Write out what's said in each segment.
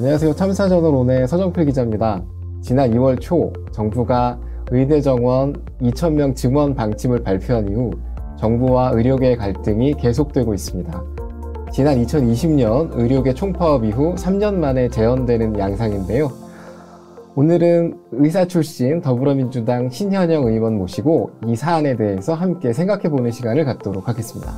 안녕하세요. 참사전원의 서정필 기자입니다. 지난 2월 초 정부가 의대 정원 2,000명 증원 방침을 발표한 이후 정부와 의료계의 갈등이 계속되고 있습니다. 지난 2020년 의료계 총파업 이후 3년 만에 재현되는 양상인데요. 오늘은 의사 출신 더불어민주당 신현영 의원 모시고 이 사안에 대해서 함께 생각해보는 시간을 갖도록 하겠습니다.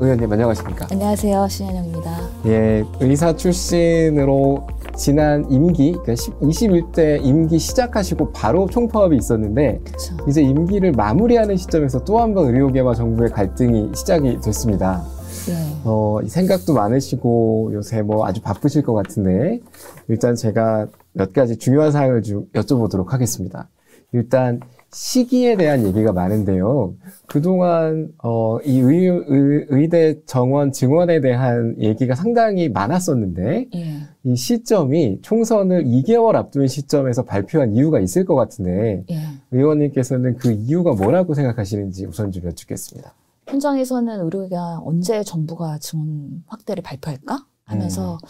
의원님 안녕하십니까? 안녕하세요. 신현영입니다. 예, 의사 출신으로 지난 임기, 그러니까 21대 임기 시작하시고 바로 총파업이 있었는데 그렇 이제 임기를 마무리하는 시점에서 또 한 번 의료계와 정부의 갈등이 시작이 됐습니다. 네. 어, 생각도 많으시고 요새 뭐 아주 바쁘실 것 같은데 일단 제가 몇 가지 중요한 사항을 좀 여쭤보도록 하겠습니다. 일단 시기에 대한 얘기가 많은데요. 그동안 어, 이 의, 의, 의대 정원 증원에 대한 얘기가 상당히 많았었는데 예. 이 시점이 총선을 2개월 앞둔 시점에서 발표한 이유가 있을 것 같은데 예. 의원님께서는 그 이유가 뭐라고 생각하시는지 우선 좀 여쭙겠습니다. 현장에서는 의료가 언제 정부가 증원 확대를 발표할까 하면서 음.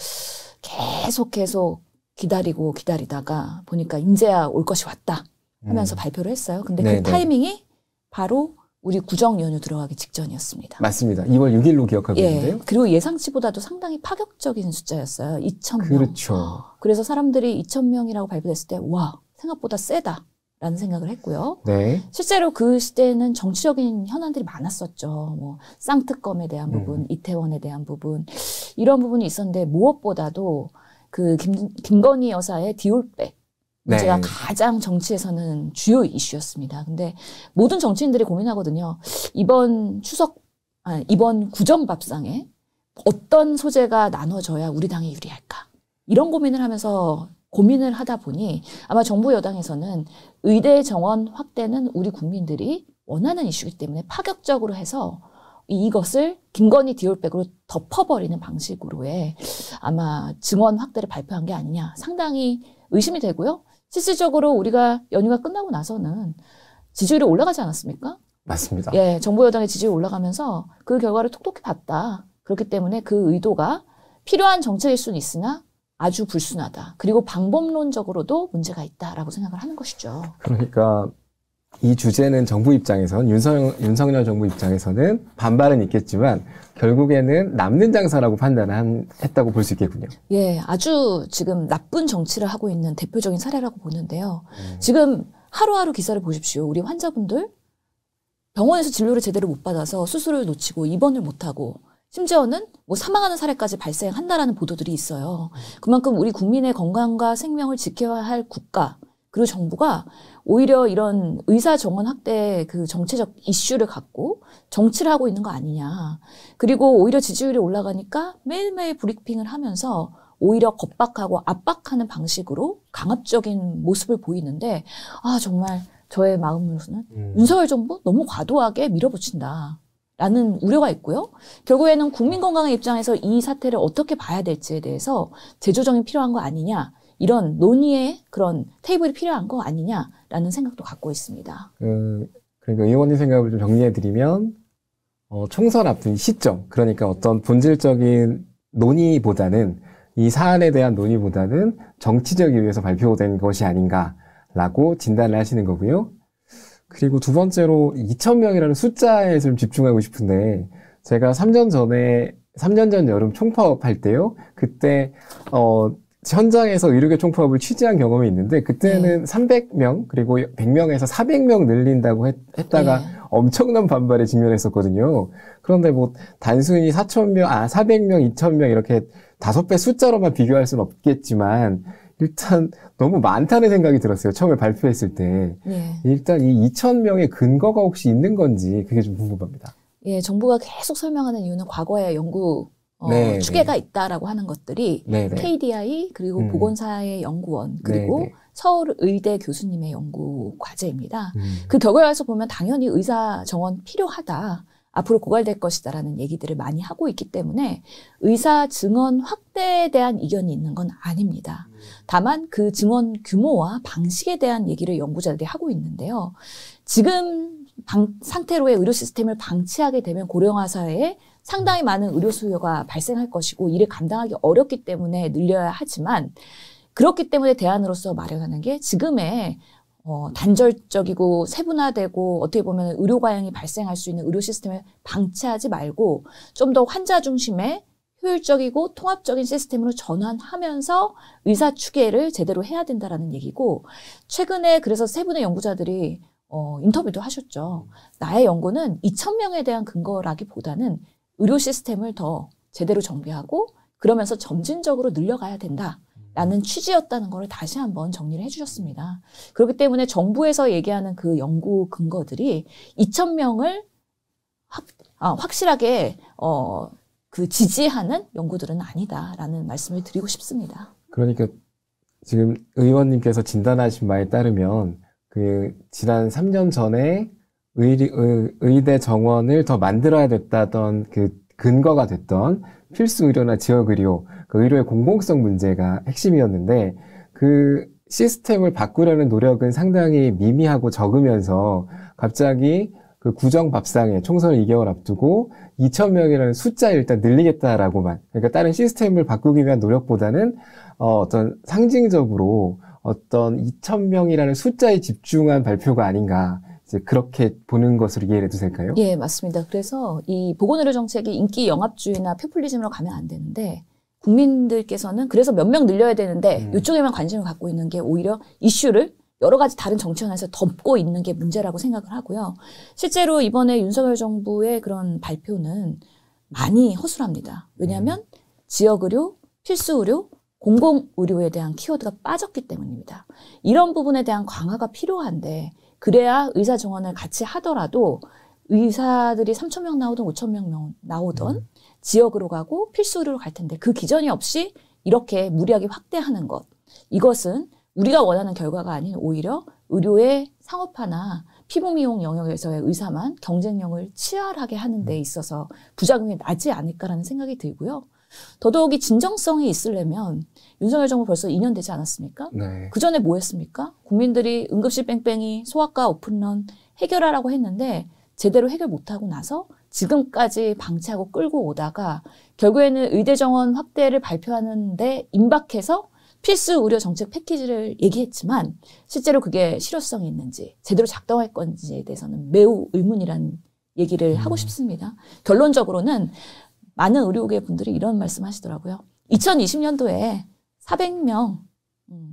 계속 계속 기다리고 기다리다가 보니까 인제야 올 것이 왔다. 하면서 음. 발표를 했어요. 근데 그 네네. 그 타이밍이 바로 우리 구정 연휴 들어가기 직전이었습니다. 맞습니다. 2월 6일로 기억하고 예. 있는데요. 그리고 예상치보다도 상당히 파격적인 숫자였어요. 2,000명. 그렇죠. 그래서 사람들이 2,000명이라고 발표됐을 때, 와, 생각보다 세다. 라는 생각을 했고요. 네. 실제로 그 시대에는 정치적인 현안들이 많았었죠. 뭐 쌍특검에 대한 음. 부분, 음. 이태원에 대한 부분 이런 부분이 있었는데 무엇보다도 그 김, 김건희 여사의 디올백 문제가 네. 가장 정치에서는 주요 이슈였습니다. 근데 모든 정치인들이 고민하거든요. 이번 추석, 아 이번 구정밥상에 어떤 소재가 나눠져야 우리 당이 유리할까? 이런 고민을 하면서 고민을 하다 보니 아마 정부 여당에서는 의대 정원 확대는 우리 국민들이 원하는 이슈이기 때문에 파격적으로 해서 이것을 김건희 디올백으로 덮어버리는 방식으로의 아마 증언 확대를 발표한 게 아니냐 상당히 의심이 되고요. 실질적으로 우리가 연휴가 끝나고 나서는 지지율이 올라가지 않았습니까? 맞습니다. 예, 정부 여당의 지지율이 올라가면서 그 결과를 톡톡히 봤다. 그렇기 때문에 그 의도가 필요한 정책일 수는 있으나 아주 불순하다. 그리고 방법론적으로도 문제가 있다라고 생각을 하는 것이죠. 그러니까 이 주제는 정부 입장에선 서 윤석, 윤석열 정부 입장에서는 반발은 있겠지만 결국에는 남는 장사라고 판단했다고 한볼수 있겠군요. 예, 아주 지금 나쁜 정치를 하고 있는 대표적인 사례라고 보는데요. 음. 지금 하루하루 기사를 보십시오. 우리 환자분들 병원에서 진료를 제대로 못 받아서 수술을 놓치고 입원을 못 하고 심지어는 뭐 사망하는 사례까지 발생한다라는 보도들이 있어요. 그만큼 우리 국민의 건강과 생명을 지켜야 할 국가 그리고 정부가 오히려 이런 의사 정원 확대 그 정체적 이슈를 갖고 정치를 하고 있는 거 아니냐. 그리고 오히려 지지율이 올라가니까 매일매일 브리핑을 하면서 오히려 겁박하고 압박하는 방식으로 강압적인 모습을 보이는데 아 정말 저의 마음으로서는 음. 윤석열 정부 너무 과도하게 밀어붙인다. 라는 우려가 있고요. 결국에는 국민 건강의 입장에서 이 사태를 어떻게 봐야 될지에 대해서 재조정이 필요한 거 아니냐. 이런 논의의 그런 테이블이 필요한 거 아니냐라는 생각도 갖고 있습니다. 그, 그러니까 의원님 생각을 좀 정리해드리면 어, 총선 앞둔 시점 그러니까 어떤 본질적인 논의보다는 이 사안에 대한 논의보다는 정치적 이유에서 발표된 것이 아닌가라고 진단을 하시는 거고요. 그리고 두 번째로 2,000명이라는 숫자에 좀 집중하고 싶은데 제가 3년 전에 3년 전 여름 총파업 할 때요. 그때 어 현장에서 의료계 총파업을 취재한 경험이 있는데 그때는 네. 300명 그리고 100명에서 400명 늘린다고 했, 다가 네. 엄청난 반발에 직면했었거든요. 그런데 뭐 단순히 4,000명, 아 400명, 2,000명 이렇게 다섯 배 숫자로만 비교할 수는 없겠지만 일단 너무 많다는 생각이 들었어요. 처음에 발표했을 때 네. 일단 이 2,000명의 근거가 혹시 있는 건지 그게 좀 궁금합니다. 예, 정부가 계속 설명하는 이유는 과거에 연구 어, 네, 네. 추계가 네. 있다라고 하는 것들이 네, 네. KDI 그리고 음. 보건사의 연구원 그리고 네, 서울의대 교수님의 연구 과제입니다. 음. 그 결과에서 보면 당연히 의사 정원 필요하다. 앞으로 고갈될 것이다라는 얘기들을 많이 하고 있기 때문에 의사 증언 확대에 대한 이견이 있는 건 아닙니다. 음. 다만 그증언 규모와 방식에 대한 얘기를 연구자들이 하고 있는데요. 지금 방, 상태로의 의료 시스템을 방치하게 되면 고령화 사회에 상당히 많은 의료 수요가 발생할 것이고 이를 감당하기 어렵기 때문에 늘려야 하지만 그렇기 때문에 대안으로서 마련하는 게 지금의 어, 단절적이고 세분화되고 어떻게 보면 의료 과잉이 발생할 수 있는 의료 시스템을 방치하지 말고 좀 더 환자 중심의 효율적이고 통합적인 시스템으로 전환하면서 의사 추계를 제대로 해야 된다라는 얘기고 최근에 그래서 세 분의 연구자들이 어, 인터뷰도 하셨죠. 나의 연구는 2천명에 대한 근거라기보다는 의료 시스템을 더 제대로 정비하고 그러면서 점진적으로 늘려가야 된다. 라는 취지였다는 걸 다시 한번 정리를 해주셨습니다. 그렇기 때문에 정부에서 얘기하는 그 연구 근거들이 2천명을 확, 아, 확실하게 어, 그 지지하는 연구들은 아니다라는 말씀을 드리고 싶습니다. 그러니까 지금 의원님께서 진단하신 바에 따르면 그 지난 3년 전에 의리, 의, 대 정원을 더 만들어야 됐다던 그 근거가 됐던 필수 의료나 지역 의료, 그 의료의 공공성 문제가 핵심이었는데 그 시스템을 바꾸려는 노력은 상당히 미미하고 적으면서 갑자기 그 구정 밥상에 총선을 2개월 앞두고 2천 명이라는 숫자 일단 늘리겠다라고만 그러니까 다른 시스템을 바꾸기 위한 노력보다는 어, 어떤 상징적으로 어떤 2천 명이라는 숫자에 집중한 발표가 아닌가 이제 그렇게 보는 것으로 이해를 해도 될까요? 예, 맞습니다. 그래서 이 보건의료 정책이 인기 영합주의나 표퓰리즘으로 가면 안 되는데 국민들께서는 그래서 몇 명 늘려야 되는데 음. 이쪽에만 관심을 갖고 있는 게 오히려 이슈를 여러 가지 다른 정치권에서 덮고 있는 게 문제라고 생각을 하고요. 실제로 이번에 윤석열 정부의 그런 발표는 많이 허술합니다. 왜냐하면 음. 지역의료, 필수의료, 공공의료에 대한 키워드가 빠졌기 때문입니다. 이런 부분에 대한 강화가 필요한데 그래야 의사 정원을 같이 하더라도 의사들이 3천 명 나오든 5천 명 나오든 음. 지역으로 가고 필수로 갈 텐데 그 기전이 없이 이렇게 무리하게 확대하는 것 이것은 우리가 원하는 결과가 아닌 오히려 의료의 상업화나 피부미용 영역에서의 의사만 경쟁력을 치열하게 하는 데 음. 있어서 부작용이 나지 않을까라는 생각이 들고요. 더더욱이 진정성이 있으려면 윤석열 정부 벌써 2년 되지 않았습니까? 네. 그 전에 뭐 했습니까? 국민들이 응급실 뺑뺑이, 소아과 오픈런 해결하라고 했는데 제대로 해결 못하고 나서 지금까지 방치하고 끌고 오다가 결국에는 의대 정원 확대를 발표하는데 임박해서 필수 의료 정책 패키지를 얘기했지만 실제로 그게 실효성이 있는지 제대로 작동할 건지에 대해서는 매우 의문이라는 얘기를 음. 하고 싶습니다. 결론적으로는 많은 의료계 분들이 이런 말씀 하시더라고요. 2020년도에 400명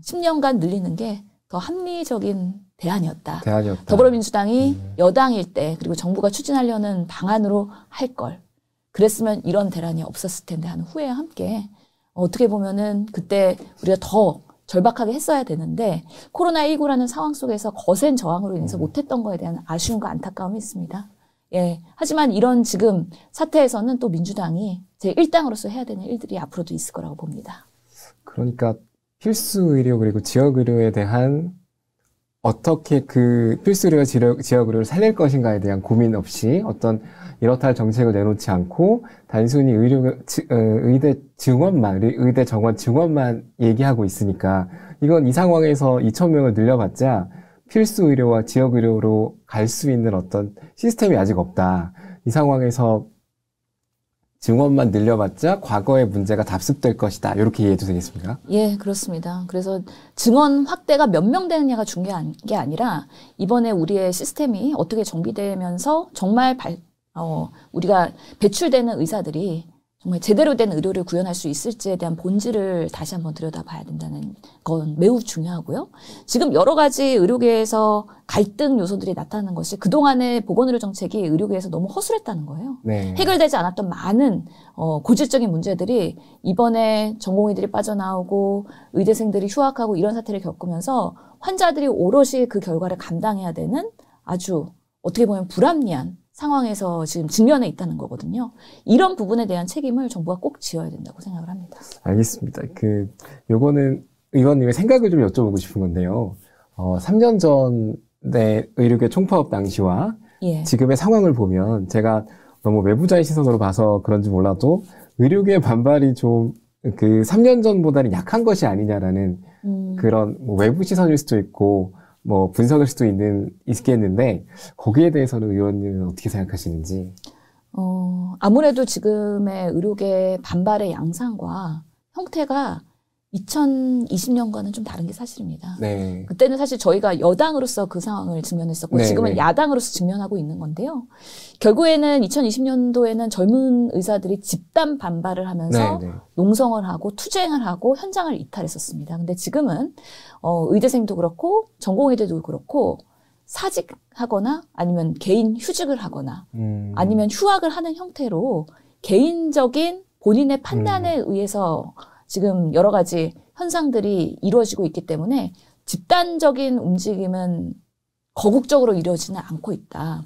10년간 음, 늘리는 게 더 합리적인 대안이었다. 대안이었다. 더불어민주당이 음. 여당일 때 그리고 정부가 추진하려는 방안으로 할 걸. 그랬으면 이런 대란이 없었을 텐데 하는 후회와 함께 어떻게 보면은 그때 우리가 더 절박하게 했어야 되는데 코로나19라는 상황 속에서 거센 저항으로 인해서 음. 못했던 거에 대한 아쉬움과 안타까움이 있습니다. 예. 하지만 이런 지금 사태에서는 또 민주당이 제1당으로서 해야 되는 일들이 앞으로도 있을 거라고 봅니다. 그러니까 필수 의료 그리고 지역 의료에 대한 어떻게 그 필수 의료 지역 의료를 살릴 것인가에 대한 고민 없이 어떤 이렇다 할 정책을 내놓지 않고 단순히 의료 어, 의대 증원만 의대 정원 증원만 얘기하고 있으니까 이건 이 상황에서 2천 명을 늘려봤자 필수 의료와 지역 의료로 갈 수 있는 어떤 시스템이 아직 없다. 이 상황에서 증언만 늘려봤자 과거의 문제가 답습될 것이다. 이렇게 이해해도 되겠습니까? 예, 그렇습니다. 그래서 증언 확대가 몇 명 되느냐가 중요한 게 아니라 이번에 우리의 시스템이 어떻게 정비되면서 정말 발, 어, 우리가 배출되는 의사들이 정말 제대로 된 의료를 구현할 수 있을지에 대한 본질을 다시 한번 들여다봐야 된다는 건 매우 중요하고요. 지금 여러 가지 의료계에서 갈등 요소들이 나타나는 것이 그동안의 보건의료 정책이 의료계에서 너무 허술했다는 거예요. 네. 해결되지 않았던 많은 어, 고질적인 문제들이 이번에 전공의들이 빠져나오고 의대생들이 휴학하고 이런 사태를 겪으면서 환자들이 오롯이 그 결과를 감당해야 되는 아주 어떻게 보면 불합리한 상황에서 지금 직면해 있다는 거거든요. 이런 부분에 대한 책임을 정부가 꼭 지어야 된다고 생각을 합니다. 알겠습니다. 그 요거는 의원님의 생각을 좀 여쭤보고 싶은 건데요. 어, 3년 전의 의료계 총파업 당시와 예. 지금의 상황을 보면 제가 너무 외부자의 시선으로 봐서 그런지 몰라도 의료계의 반발이 좀 그 3년 전보다는 약한 것이 아니냐라는 음. 그런 뭐 외부 시선일 수도 있고 뭐 분석일 수도 있는 있겠는데 거기에 대해서는 의원님은 어떻게 생각하시는지? 어 아무래도 지금의 의료계 반발의 양상과 형태가 2020년과는 좀 다른 게 사실입니다. 네. 그때는 사실 저희가 여당으로서 그 상황을 직면했었고 네, 지금은 네. 야당으로서 직면하고 있는 건데요. 결국에는 2020년도에는 젊은 의사들이 집단 반발을 하면서 네, 네. 농성을 하고 투쟁을 하고 현장을 이탈했었습니다. 근데 지금은 어 의대생도 그렇고 전공의대도 그렇고 사직하거나 아니면 개인 휴직을 하거나 음. 아니면 휴학을 하는 형태로 개인적인 본인의 판단에 음. 의해서 지금 여러 가지 현상들이 이루어지고 있기 때문에 집단적인 움직임은 거국적으로 이루어지는 않고 있다.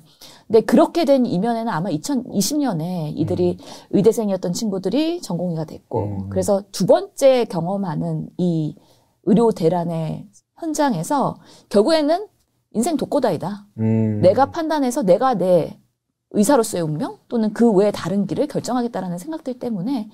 근데 그렇게 된 이면에는 아마 2020년에 이들이 음. 의대생이었던 친구들이 전공의가 됐고, 음. 그래서 두 번째 경험하는 이 의료 대란의 현장에서 결국에는 인생 독고다이다. 음. 내가 판단해서 내가 내 의사로서의 운명 또는 그 외에 다른 길을 결정하겠다라는 생각들 때문에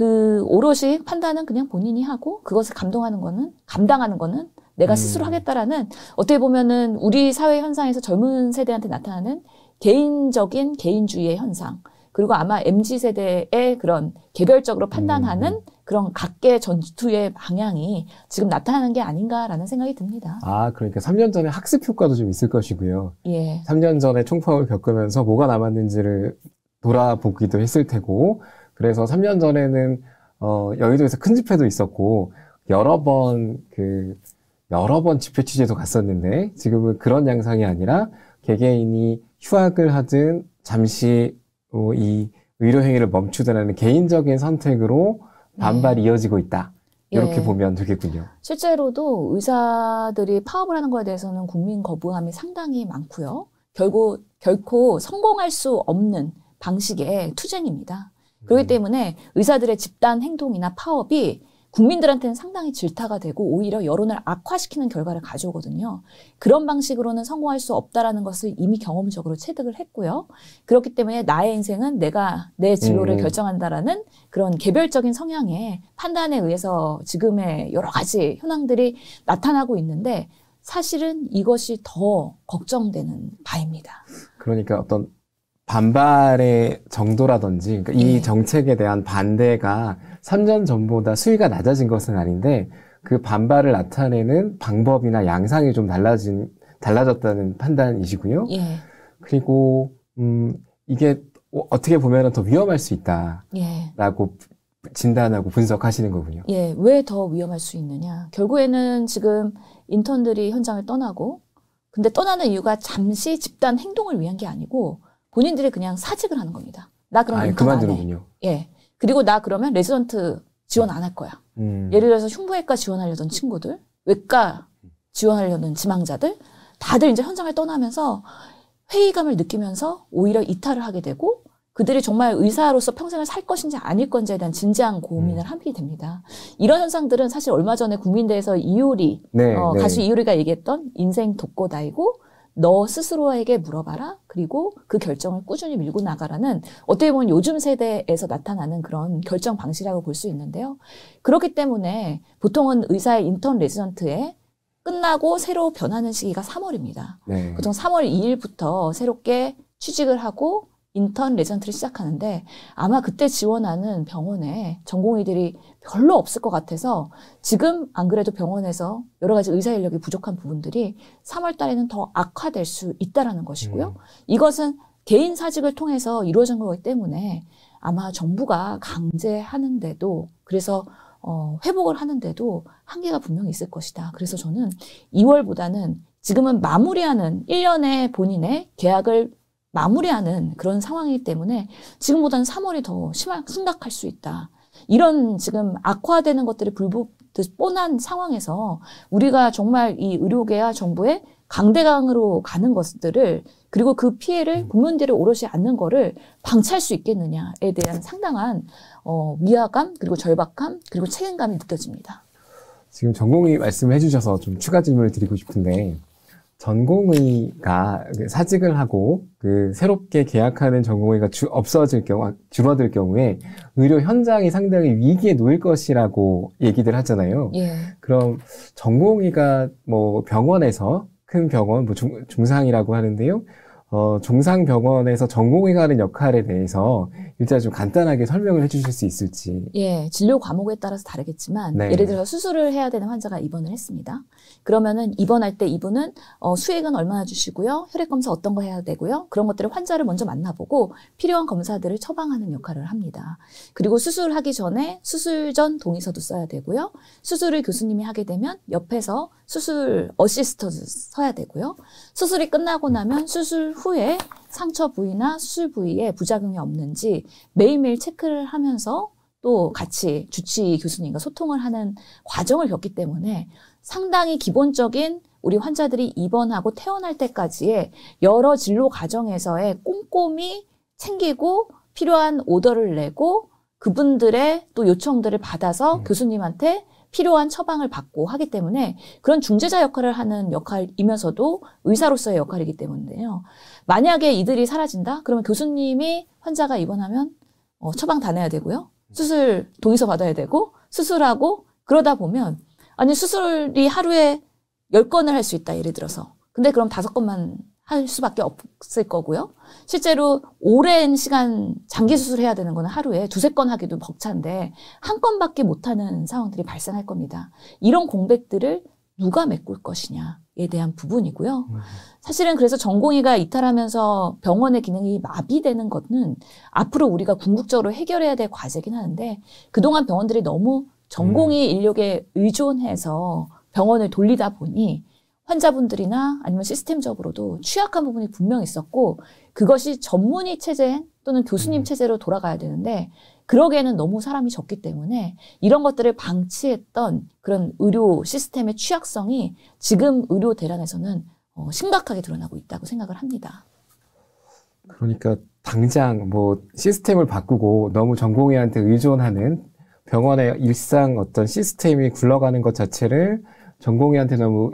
그 오롯이 판단은 그냥 본인이 하고 그것을 감동하는 거는 감당하는 거는 내가 음. 스스로 하겠다라는 어떻게 보면은 우리 사회 현상에서 젊은 세대한테 나타나는 개인적인 개인주의의 현상 그리고 아마 mz 세대의 그런 개별적으로 판단하는 음. 그런 각계 전투의 방향이 지금 나타나는 게 아닌가라는 생각이 듭니다. 아, 그러니까 3년 전에 학습 효과도 좀 있을 것이고요. 예. 3년 전에 총파을 겪으면서 뭐가 남았는지를 돌아보기도 했을 테고 그래서 3년 전에는 어, 여의도에서 큰 집회도 있었고 여러 번 그 여러 번 집회 취재도 갔었는데 지금은 그런 양상이 아니라 개개인이 휴학을 하든 잠시 어, 이 의료 행위를 멈추든 하는 개인적인 선택으로 네. 반발이 네. 이어지고 있다. 이렇게 예. 보면 되겠군요. 실제로도 의사들이 파업을 하는 것에 대해서는 국민 거부감이 상당히 많고요. 결국 결코 성공할 수 없는 방식의 투쟁입니다. 그렇기 음. 때문에 의사들의 집단 행동이나 파업이 국민들한테는 상당히 질타가 되고 오히려 여론을 악화시키는 결과를 가져오거든요. 그런 방식으로는 성공할 수 없다라는 것을 이미 경험적으로 체득을 했고요. 그렇기 때문에 나의 인생은 내가 내 진로를 음. 결정한다라는 그런 개별적인 성향의 판단에 의해서 지금의 여러 가지 현황들이 나타나고 있는데 사실은 이것이 더 걱정되는 바입니다. 그러니까 어떤 반발의 정도라든지 그러니까 이 네. 정책에 대한 반대가 3년 전보다 수위가 낮아진 것은 아닌데 그 반발을 나타내는 방법이나 양상이 좀 달라진 달라졌다는 판단이시고요. 예. 그리고 음 이게 어, 어떻게 보면 은더 위험할 수 예. 있다라고 예. 진단하고 분석하시는 거군요. 예, 왜 더 위험할 수 있느냐? 결국에는 지금 인턴들이 현장을 떠나고 근데 떠나는 이유가 잠시 집단 행동을 위한 게 아니고 본인들이 그냥 사직을 하는 겁니다. 나 그럼 아예 그만두는군요. 예. 그리고 나 그러면 레지던트 지원 안 할 거야. 음. 예를 들어서 흉부외과 지원하려던 친구들, 외과 지원하려는 지망자들, 다들 이제 현장을 떠나면서 회의감을 느끼면서 오히려 이탈을 하게 되고 그들이 정말 의사로서 평생을 살 것인지 아닐 건지에 대한 진지한 고민을 음. 하게 됩니다. 이런 현상들은 사실 얼마 전에 국민대에서 이효리, 네, 어, 네. 가수 이효리가 얘기했던 인생 독고다이고 너 스스로에게 물어봐라. 그리고 그 결정을 꾸준히 밀고 나가라는 어떻게 보면 요즘 세대에서 나타나는 그런 결정 방식이라고 볼 수 있는데요. 그렇기 때문에 보통은 의사의 인턴 레지던트에 끝나고 새로 변하는 시기가 3월입니다. 네. 보통 3월 2일부터 새롭게 취직을 하고 인턴 레전트를 시작하는데 아마 그때 지원하는 병원에 전공의들이 별로 없을 것 같아서 지금 안 그래도 병원에서 여러 가지 의사 인력이 부족한 부분들이 3월 달에는 더 악화될 수 있다라는 것이고요. 음. 이것은 개인 사직을 통해서 이루어진 거기 때문에 아마 정부가 강제하는데도 그래서 어, 회복을 하는데도 한계가 분명히 있을 것이다. 그래서 저는 2월보다는 지금은 마무리하는 1년의 본인의 계약을 마무리하는 그런 상황이기 때문에 지금보다는 3월이 더 심하, 심각할 수 있다. 이런 지금 악화되는 것들이 불보, 뻔한 상황에서 우리가 정말 이 의료계와 정부의 강대강으로 가는 것들을 그리고 그 피해를 음. 국민들이 오롯이 않는 거를 방치할 수 있겠느냐에 대한 상당한 어, 위화감 그리고 절박함 그리고 책임감이 느껴집니다. 지금 전공이 말씀해 주셔서 좀 추가 질문을 드리고 싶은데 전공의가 그 사직을 하고 그 새롭게 계약하는 전공의가 주, 없어질 경우 줄어들 경우에 의료 현장이 상당히 위기에 놓일 것이라고 얘기들 하잖아요. 예. 그럼 전공의가 뭐 병원에서 큰 병원 뭐 중, 중상이라고 하는데요. 어, 종상병원에서 전공해가 하는 역할에 대해서 일단 좀 간단하게 설명을 해주실 수 있을지. 예, 진료 과목에 따라서 다르겠지만 네. 예를 들어 수술을 해야 되는 환자가 입원을 했습니다. 그러면은 입원할 때 이분은 어, 수액은 얼마나 주시고요, 혈액 검사 어떤 거 해야 되고요, 그런 것들을 환자를 먼저 만나보고 필요한 검사들을 처방하는 역할을 합니다. 그리고 수술하기 전에 수술 전 동의서도 써야 되고요, 수술을 교수님이 하게 되면 옆에서 수술 어시스터도 써야 되고요, 수술이 끝나고 나면 수술 후에 상처 부위나 수술 부위에 부작용이 없는지 매일매일 체크를 하면서 또 같이 주치 교수님과 소통을 하는 과정을 겪기 때문에 상당히 기본적인 우리 환자들이 입원하고 퇴원할 때까지의 여러 진로 과정에서의 꼼꼼히 챙기고 필요한 오더를 내고 그분들의 또 요청들을 받아서 음. 교수님한테 필요한 처방을 받고 하기 때문에 그런 중재자 역할을 하는 역할이면서도 의사로서의 역할이기 때문인데요. 만약에 이들이 사라진다? 그러면 교수님이 환자가 입원하면 어, 처방 다 내야 되고요. 수술 동의서 받아야 되고 수술하고 그러다 보면 아니 수술이 하루에 열건을 할 수 있다 예를 들어서 근데 그럼 다섯 건만 할 수밖에 없을 거고요. 실제로 오랜 시간 장기 수술해야 되는 거는 하루에 두세 건 하기도 벅찬데 한 건밖에 못 하는 상황들이 발생할 겁니다. 이런 공백들을 누가 메꿀 것이냐에 대한 부분이고요. 음. 사실은 그래서 전공의가 이탈하면서 병원의 기능이 마비되는 것은 앞으로 우리가 궁극적으로 해결해야 될 과제긴 하는데 그동안 병원들이 너무 전공의 음. 인력에 의존해서 병원을 돌리다 보니 환자분들이나 아니면 시스템적으로도 취약한 부분이 분명 있었고 그것이 전문의 체제 또는 교수님 음. 체제로 돌아가야 되는데 그러기에는 너무 사람이 적기 때문에 이런 것들을 방치했던 그런 의료 시스템의 취약성이 지금 의료 대란에서는 어, 심각하게 드러나고 있다고 생각을 합니다. 그러니까 당장 뭐 시스템을 바꾸고 너무 전공의한테 의존하는 병원의 일상 어떤 시스템이 굴러가는 것 자체를 전공의한테 너무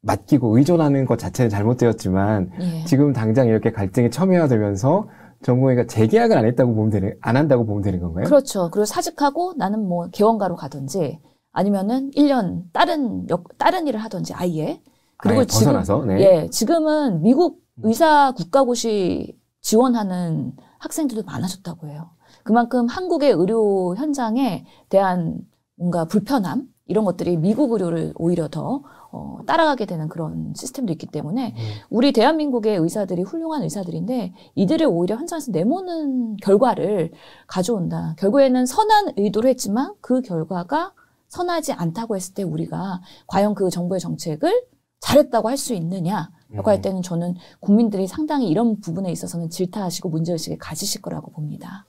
맡기고 의존하는 것 자체는 잘못되었지만 예. 지금 당장 이렇게 갈등이첨예화되면서 전공회가 재계약을 안 했다고 보면 되는 안 한다고 보면 되는 건가요? 그렇죠. 그리고 사직하고 나는 뭐 개원가로 가든지 아니면은 1년 다른 역, 다른 일을 하든지 아예 그리고 아예 벗어나서, 네. 예 지금은 미국 의사 국가고시 지원하는 학생들도 많아졌다고 해요. 그만큼 한국의 의료 현장에 대한 뭔가 불편함 이런 것들이 미국 의료를 오히려 더 어, 따라가게 되는 그런 시스템도 있기 때문에 음. 우리 대한민국의 의사들이 훌륭한 의사들인데 이들을 오히려 현장에서 내모는 결과를 가져온다. 결국에는 선한 의도를 했지만 그 결과가 선하지 않다고 했을 때 우리가 과연 그 정부의 정책을 잘했다고 할 수 있느냐. 라고 할 음. 때는 저는 국민들이 상당히 이런 부분에 있어서는 질타하시고 문제의식을 가지실 거라고 봅니다.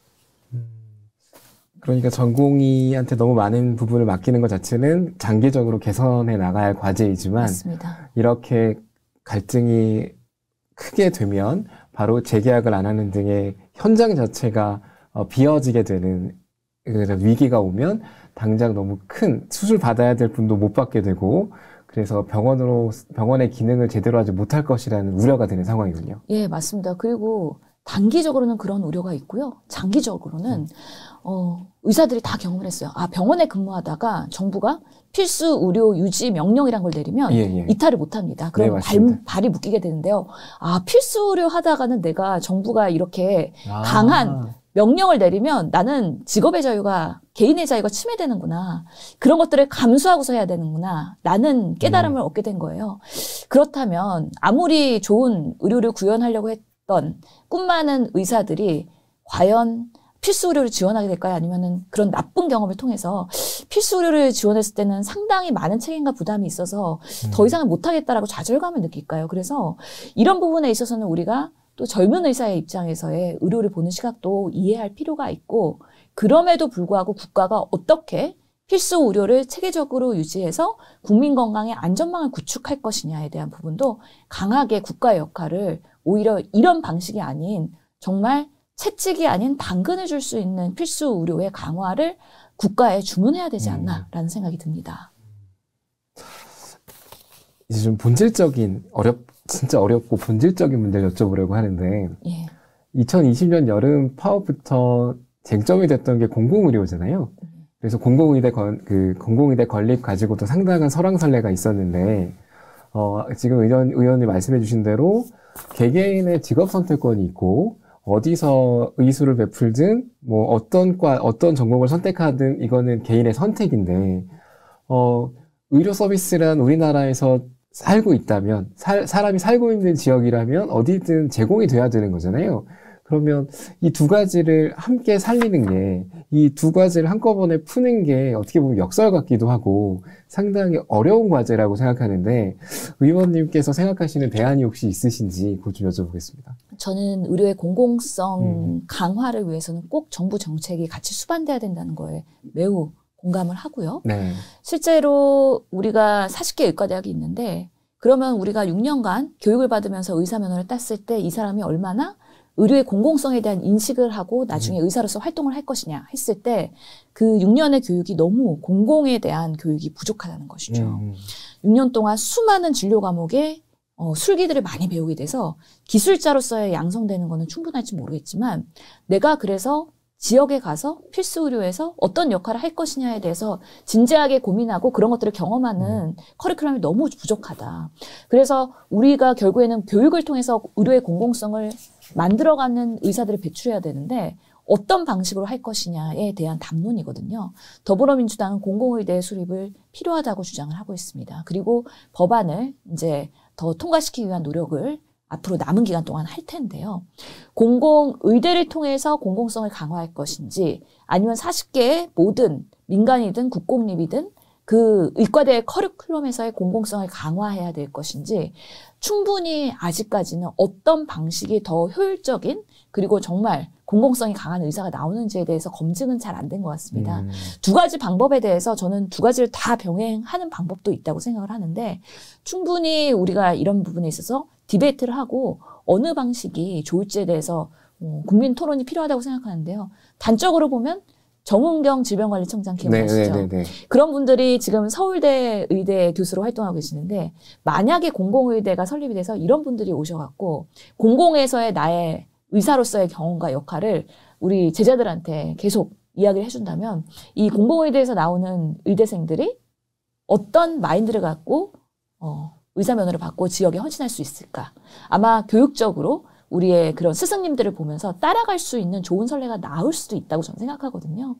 그러니까 전공의한테 너무 많은 부분을 맡기는 것 자체는 장기적으로 개선해 나갈 과제이지만 맞습니다. 이렇게 갈등이 크게 되면 바로 재계약을 안 하는 등의 현장 자체가 어, 비어지게 되는 위기가 오면 당장 너무 큰 수술 받아야 될 분도 못 받게 되고 그래서 병원으로 병원의 기능을 제대로 하지 못할 것이라는 우려가 되는 상황이군요. 예, 맞습니다. 그리고 단기적으로는 그런 우려가 있고요. 장기적으로는 어, 의사들이 다 경험을 했어요. 아 병원에 근무하다가 정부가 필수 의료 유지 명령이란 걸 내리면 예, 예. 이탈을 못합니다. 네, 그러면 네, 발, 이 묶이게 되는데요. 아 필수 의료 하다가는 내가 정부가 이렇게 아. 강한 명령을 내리면 나는 직업의 자유가 개인의 자유가 침해되는구나. 그런 것들을 감수하고서 해야 되는구나. 나는 깨달음을 네. 얻게 된 거예요. 그렇다면 아무리 좋은 의료를 구현하려고 했, 있던 꿈 많은 의사들이 과연 필수 의료를 지원하게 될까요? 아니면은 그런 나쁜 경험을 통해서 필수 의료를 지원했을 때는 상당히 많은 책임과 부담이 있어서 더 음. 이상은 못하겠다라고 좌절감을 느낄까요? 그래서 이런 부분에 있어서는 우리가 또 젊은 의사의 입장에서의 의료를 보는 시각도 이해할 필요가 있고 그럼에도 불구하고 국가가 어떻게 필수 의료를 체계적으로 유지해서 국민 건강의 안전망을 구축할 것이냐에 대한 부분도 강하게 국가의 역할을 오히려 이런 방식이 아닌 정말 채찍이 아닌 당근을 줄 수 있는 필수 의료의 강화를 국가에 주문해야 되지 음. 않나라는 음. 생각이 듭니다. 이제 좀 본질적인 어렵 진짜 어렵고 본질적인 문제 여쭤보려고 하는데 예. 2020년 여름 파업부터 쟁점이 됐던 게 공공의료잖아요. 그래서 공공의대 건, 그 공공의대 건립 가지고도 상당한 설왕설래가 있었는데 어, 지금 의원 의원이 말씀해주신 대로 개개인의 직업 선택권이 있고 어디서 의술을 베풀든 뭐 어떤 과 어떤 전공을 선택하든 이거는 개인의 선택인데 어 의료 서비스란 우리나라에서 살고 있다면 살, 사람이 살고 있는 지역이라면 어디든 제공이 돼야 되는 거잖아요. 그러면 이 두 가지를 함께 살리는 게, 이 두 가지를 한꺼번에 푸는 게 어떻게 보면 역설 같기도 하고 상당히 어려운 과제라고 생각하는데 의원님께서 생각하시는 대안이 혹시 있으신지 그좀 여쭤보겠습니다. 저는 의료의 공공성 음. 강화를 위해서는 꼭 정부 정책이 같이 수반돼야 된다는 거에 매우 공감을 하고요. 네. 실제로 우리가 40개 의과대학이 있는데 그러면 우리가 6년간 교육을 받으면서 의사 면허를 땄을 때 이 사람이 얼마나 의료의 공공성에 대한 인식을 하고 나중에 음. 의사로서 활동을 할 것이냐 했을 때 그 6년의 교육이 너무 공공에 대한 교육이 부족하다는 것이죠. 음. 6년 동안 수많은 진료 과목에 어, 술기들을 많이 배우게 돼서 기술자로서의 양성되는 거는 충분할지 모르겠지만 내가 그래서 지역에 가서 필수 의료에서 어떤 역할을 할 것이냐에 대해서 진지하게 고민하고 그런 것들을 경험하는 음. 커리큘럼이 너무 부족하다. 그래서 우리가 결국에는 교육을 통해서 의료의 공공성을 만들어가는 의사들을 배출해야 되는데 어떤 방식으로 할 것이냐에 대한 담론이거든요. 더불어민주당은 공공의대 수립을 필요하다고 주장을 하고 있습니다. 그리고 법안을 이제 더 통과시키기 위한 노력을 앞으로 남은 기간 동안 할 텐데요. 공공의대를 통해서 공공성을 강화할 것인지 아니면 40개의 모든 민간이든 국공립이든 그 의과대 커리큘럼에서의 공공성을 강화해야 될 것인지 충분히 아직까지는 어떤 방식이 더 효율적인 그리고 정말 공공성이 강한 의사가 나오는지에 대해서 검증은 잘 안 된 것 같습니다. 음. 두 가지 방법에 대해서 저는 두 가지를 다 병행하는 방법도 있다고 생각을 하는데 충분히 우리가 이런 부분에 있어서 디베이트를 하고 어느 방식이 좋을지에 대해서 어, 국민 토론이 필요하다고 생각하는데요. 단적으로 보면 정은경 질병관리청장 네, 기억하시죠 네, 네, 네, 그런 분들이 지금 서울대 의대 교수로 활동하고 계시는데 만약에 공공의대가 설립이 돼서 이런 분들이 오셔갖고 공공에서의 나의 의사로서의 경험과 역할을 우리 제자들한테 계속 이야기를 해준다면 이 공공의대에서 나오는 의대생들이 어떤 마인드를 갖고 어, 의사 면허를 받고 지역에 헌신할 수 있을까? 아마 교육적으로 우리의 그런 스승님들을 보면서 따라갈 수 있는 좋은 선례가 나올 수도 있다고 저는 생각하거든요.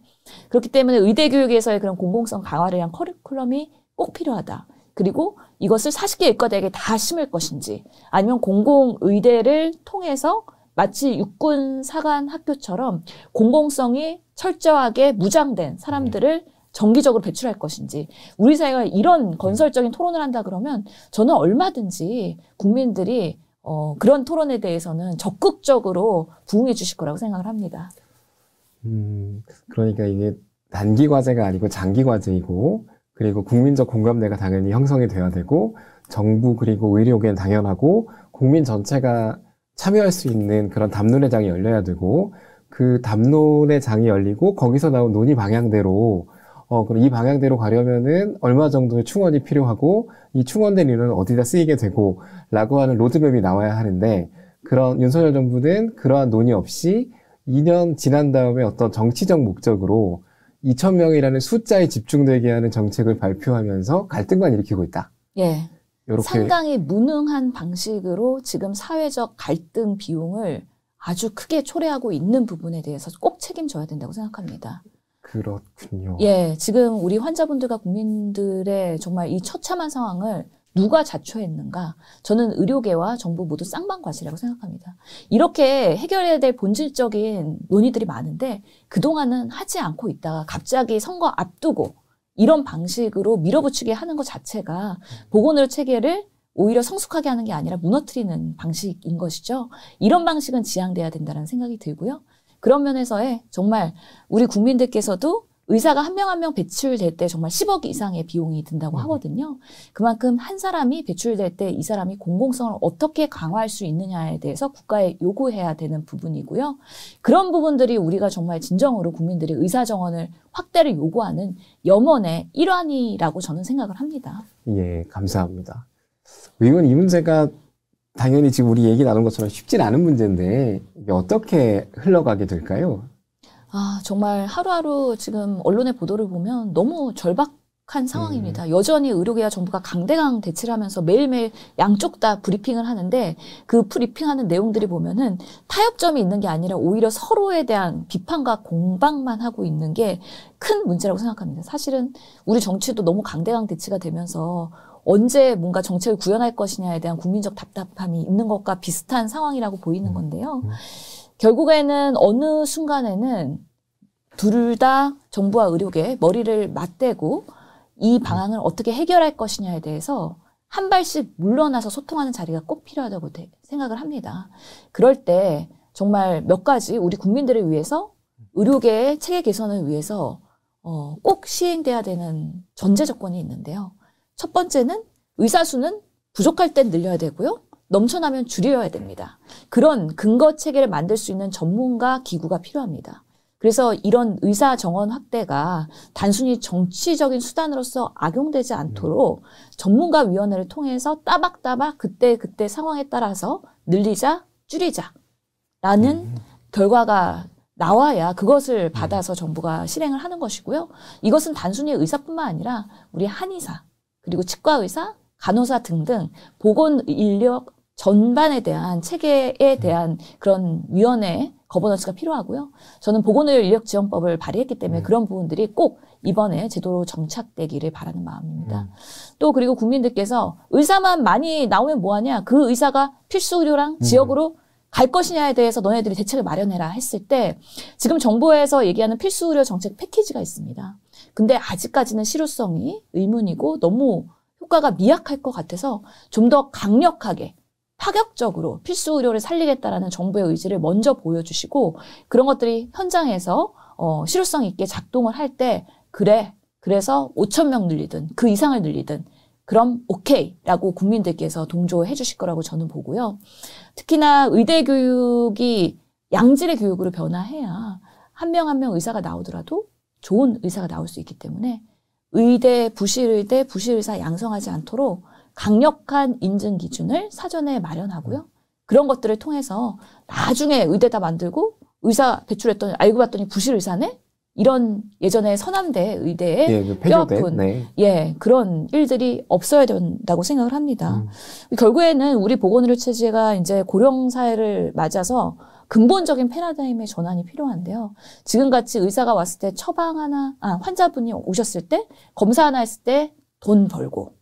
그렇기 때문에 의대 교육에서의 그런 공공성 강화를 위한 커리큘럼이 꼭 필요하다. 그리고 이것을 40개 의과대학에 다 심을 것인지 아니면 공공의대를 통해서 마치 육군 사관 학교처럼 공공성이 철저하게 무장된 사람들을 음. 정기적으로 배출할 것인지 우리 사회가 이런 음. 건설적인 토론을 한다 그러면 저는 얼마든지 국민들이 어, 그런 토론에 대해서는 적극적으로 부응해 주실 거라고 생각을 합니다. 음, 그러니까 이게 단기 과제가 아니고 장기 과제이고, 그리고 국민적 공감대가 당연히 형성이 돼야 되고, 정부 그리고 의료계는 당연하고, 국민 전체가 참여할 수 있는 그런 담론의 장이 열려야 되고, 그 담론의 장이 열리고, 거기서 나온 논의 방향대로 어, 그럼 이 방향대로 가려면은 얼마 정도의 충원이 필요하고 이 충원된 인원은 어디다 쓰이게 되고 라고 하는 로드맵이 나와야 하는데 그런 윤석열 정부는 그러한 논의 없이 2년 지난 다음에 어떤 정치적 목적으로 2,000명이라는 숫자에 집중되게 하는 정책을 발표하면서 갈등만 일으키고 있다. 예. 요렇게. 상당히 무능한 방식으로 지금 사회적 갈등 비용을 아주 크게 초래하고 있는 부분에 대해서 꼭 책임져야 된다고 생각합니다. 그렇군요. 예, 지금 우리 환자분들과 국민들의 정말 이 처참한 상황을 누가 자초했는가? 저는 의료계와 정부 모두 쌍방과시라고 생각합니다. 이렇게 해결해야 될 본질적인 논의들이 많은데 그동안은 하지 않고 있다가 갑자기 선거 앞두고 이런 방식으로 밀어붙이게 하는 것 자체가 보건의료 체계를 오히려 성숙하게 하는 게 아니라 무너뜨리는 방식인 것이죠. 이런 방식은 지양돼야 된다는 생각이 들고요. 그런 면에서의 정말 우리 국민들께서도 의사가 한 명 한 명 배출될 때 정말 10억 이상의 비용이 든다고 음. 하거든요. 그만큼 한 사람이 배출될 때 이 사람이 공공성을 어떻게 강화할 수 있느냐에 대해서 국가에 요구해야 되는 부분이고요. 그런 부분들이 우리가 정말 진정으로 국민들이 의사 정원을 확대를 요구하는 염원의 일환이라고 저는 생각을 합니다. 예, 감사합니다. 의원 이 문제가 당연히 지금 우리 얘기 나눈 것처럼 쉽진 않은 문제인데 이게 어떻게 흘러가게 될까요? 아, 정말 하루하루 지금 언론의 보도를 보면 너무 절박한 네. 상황입니다. 음. 여전히 의료계와 정부가 강대강 대치를 하면서 매일매일 양쪽 다 브리핑을 하는데 그 브리핑하는 내용들이 보면은 타협점이 있는 게 아니라 오히려 서로에 대한 비판과 공방만 하고 있는 게 큰 문제라고 생각합니다. 사실은 우리 정치도 너무 강대강 대치가 되면서 언제 뭔가 정책을 구현할 것이냐에 대한 국민적 답답함이 있는 것과 비슷한 상황이라고 보이는 음. 건데요. 음. 결국에는 어느 순간에는 둘 다 정부와 의료계 머리를 맞대고 이 음. 방안을 어떻게 해결할 것이냐에 대해서 한 발씩 물러나서 소통하는 자리가 꼭 필요하다고 생각을 합니다. 그럴 때 정말 몇 가지 우리 국민들을 위해서 의료계의 체계 개선을 위해서 어, 꼭 시행돼야 되는 전제 조건이 있는데요. 첫 번째는 의사 수는 부족할 땐 늘려야 되고요. 넘쳐나면 줄여야 됩니다. 그런 근거 체계를 만들 수 있는 전문가 기구가 필요합니다. 그래서 이런 의사 정원 확대가 단순히 정치적인 수단으로서 악용되지 않도록 전문가 위원회를 통해서 따박따박 그때 그때 상황에 따라서 늘리자 줄이자라는 음. 결과가 나와야 그것을 음. 받아서 정부가 실행을 하는 것이고요. 이것은 단순히 의사뿐만 아니라 우리 한의사, 그리고 치과 의사, 간호사 등등 보건 인력 전반에 대한 체계에 대한 그런 위원회 거버넌스가 필요하고요. 저는 보건의료 인력 지원법을 발의했기 때문에 음. 그런 부분들이 꼭 이번에 제도로 정착되기를 바라는 마음입니다. 음. 또 그리고 국민들께서 의사만 많이 나오면 뭐하냐? 그 의사가 필수 의료랑 음. 지역으로 갈 것이냐에 대해서 너네들이 대책을 마련해라 했을 때 지금 정부에서 얘기하는 필수 의료 정책 패키지가 있습니다. 근데 아직까지는 실효성이 의문이고 너무 효과가 미약할 것 같아서 좀 더 강력하게 파격적으로 필수 의료를 살리겠다라는 정부의 의지를 먼저 보여주시고 그런 것들이 현장에서 어, 실효성 있게 작동을 할 때 그래 그래서 5천 명 늘리든 그 이상을 늘리든 그럼 오케이라고 국민들께서 동조해 주실 거라고 저는 보고요. 특히나 의대 교육이 양질의 교육으로 변화해야 한 명 한명 한명 의사가 나오더라도 좋은 의사가 나올 수 있기 때문에 의대, 부실의대, 부실의사 양성하지 않도록 강력한 인증 기준을 사전에 마련하고요. 그런 것들을 통해서 나중에 의대다 만들고 의사 배출했더니 알고 봤더니 부실의사네? 이런 예전에 서남대 의대에 예, 그 뼈아픈 네. 예 그런 일들이 없어야 된다고 생각을 합니다. 음. 결국에는 우리 보건의료 체제가 이제 고령 사회를 맞아서 근본적인 패러다임의 전환이 필요한데요. 지금같이 의사가 왔을 때 처방 하나, 아, 환자분이 오셨을 때 검사 하나 했을 때 돈 벌고,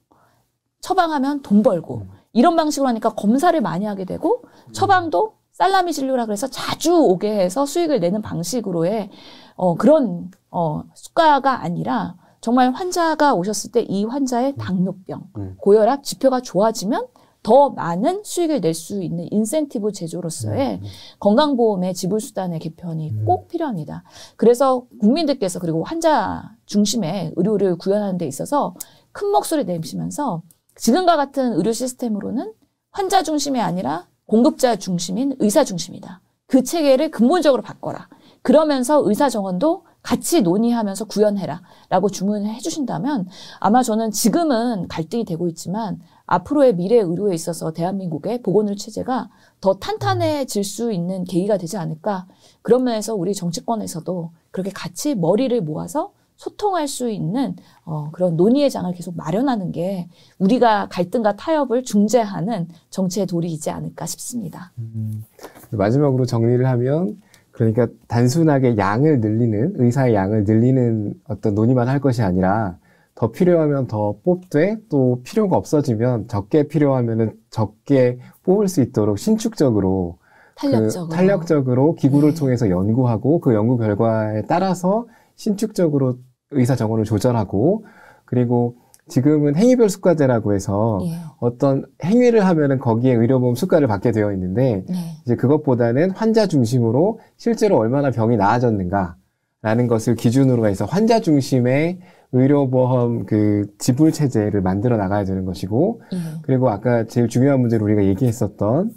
처방하면 돈 벌고, 음. 이런 방식으로 하니까 검사를 많이 하게 되고, 음. 처방도 살라미 진료라 그래서 자주 오게 해서 수익을 내는 방식으로의 어, 그런 어, 수가가 아니라 정말 환자가 오셨을 때 이 환자의 당뇨병, 음. 고혈압 지표가 좋아지면 더 많은 수익을 낼 수 있는 인센티브 제조로서의 네. 건강보험의 지불수단의 개편이 음. 꼭 필요합니다. 그래서 국민들께서 그리고 환자 중심의 의료를 구현하는 데 있어서 큰 목소리 내시면서 지금과 같은 의료 시스템으로는 환자 중심이 아니라 공급자 중심인 의사 중심이다. 그 체계를 근본적으로 바꿔라. 그러면서 의사 정원도 같이 논의하면서 구현해라. 라고 주문을 해주신다면 아마 저는 지금은 갈등이 되고 있지만 앞으로의 미래 의료에 있어서 대한민국의 보건의료 체제가 더 탄탄해질 음. 수 있는 계기가 되지 않을까. 그런 면에서 우리 정치권에서도 그렇게 같이 머리를 모아서 소통할 수 있는 어, 그런 논의의 장을 계속 마련하는 게 우리가 갈등과 타협을 중재하는 정치의 도리이지 않을까 싶습니다. 음, 마지막으로 정리를 하면 그러니까 단순하게 양을 늘리는 의사의 양을 늘리는 어떤 논의만 할 것이 아니라 더 필요하면 더 뽑되 또 필요가 없어지면 적게 필요하면은 적게 뽑을 수 있도록 신축적으로 그 탄력적으로, 그 탄력적으로 기구를 네. 통해서 연구하고 그 연구 결과에 따라서 신축적으로 의사 정원을 조절하고 그리고 지금은 행위별 수가제라고 해서 예. 어떤 행위를 하면은 거기에 의료보험 수가를 받게 되어 있는데 네. 이제 그것보다는 환자 중심으로 실제로 얼마나 병이 나아졌는가라는 것을 기준으로 해서 환자 중심의 의료보험 그 지불 체제를 만들어 나가야 되는 것이고 예. 그리고 아까 제일 중요한 문제로 우리가 얘기했었던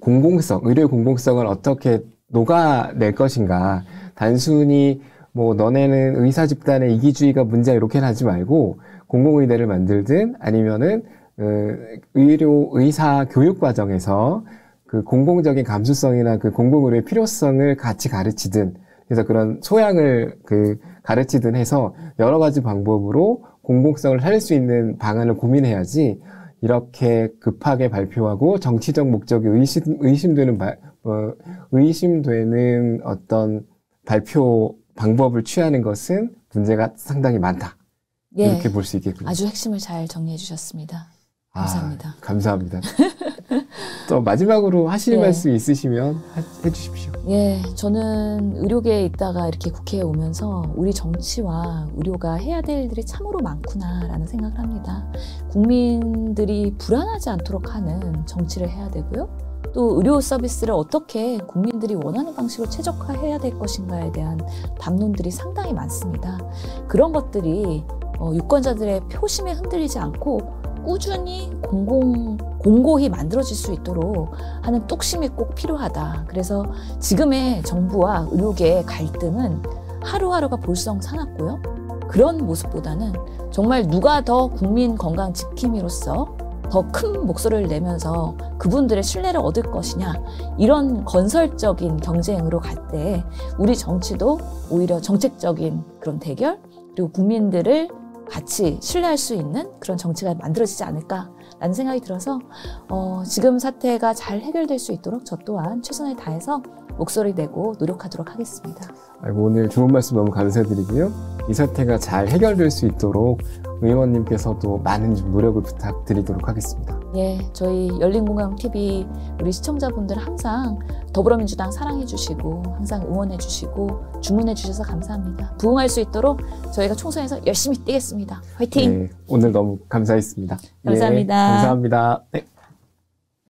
공공성 의료의 공공성을 어떻게 녹아낼 것인가 단순히 뭐 너네는 의사 집단의 이기주의가 문제야 이렇게 하지 말고 공공의대를 만들든 아니면은 그 의료 의사 교육 과정에서 그 공공적인 감수성이나 그 공공의료의 필요성을 같이 가르치든 그래서 그런 소양을 그 가르치든 해서 여러 가지 방법으로 공공성을 살릴 수 있는 방안을 고민해야지 이렇게 급하게 발표하고 정치적 목적이 의심, 의심되는 바, 어, 의심되는 어떤 발표 방법을 취하는 것은 문제가 상당히 많다. 예, 이렇게 볼 수 있겠군요. 아주 핵심을 잘 정리해 주셨습니다. 감사합니다. 아, 감사합니다. 또 마지막으로 하실 네. 말씀 있으시면 해주십시오. 예, 저는 의료계에 있다가 이렇게 국회에 오면서 우리 정치와 의료가 해야 될 일들이 참으로 많구나라는 생각을 합니다. 국민들이 불안하지 않도록 하는 정치를 해야 되고요. 또 의료 서비스를 어떻게 국민들이 원하는 방식으로 최적화해야 될 것인가에 대한 담론들이 상당히 많습니다. 그런 것들이 어, 유권자들의 표심에 흔들리지 않고 꾸준히 공공, 공고히 만들어질 수 있도록 하는 뚝심이 꼭 필요하다. 그래서 지금의 정부와 의료계의 갈등은 하루하루가 볼썽사납고요. 그런 모습보다는 정말 누가 더 국민 건강 지킴이로서 더 큰 목소리를 내면서 그분들의 신뢰를 얻을 것이냐 이런 건설적인 경쟁으로 갈 때 우리 정치도 오히려 정책적인 그런 대결 그리고 국민들을 같이 신뢰할 수 있는 그런 정치가 만들어지지 않을까라는 생각이 들어서 어, 지금 사태가 잘 해결될 수 있도록 저 또한 최선을 다해서 목소리 내고 노력하도록 하겠습니다. 아이고, 뭐 오늘 좋은 말씀 너무 감사드리고요. 이 사태가 잘 해결될 수 있도록 의원님께서도 많은 노력을 부탁드리도록 하겠습니다. 예, 저희 열린공항TV 우리 시청자분들 항상 더불어민주당 사랑해주시고 항상 응원해주시고 주문해주셔서 감사합니다. 부응할 수 있도록 저희가 총선에서 열심히 뛰겠습니다. 화이팅! 네, 오늘 너무 감사했습니다. 감사합니다. 예, 감사합니다. 네.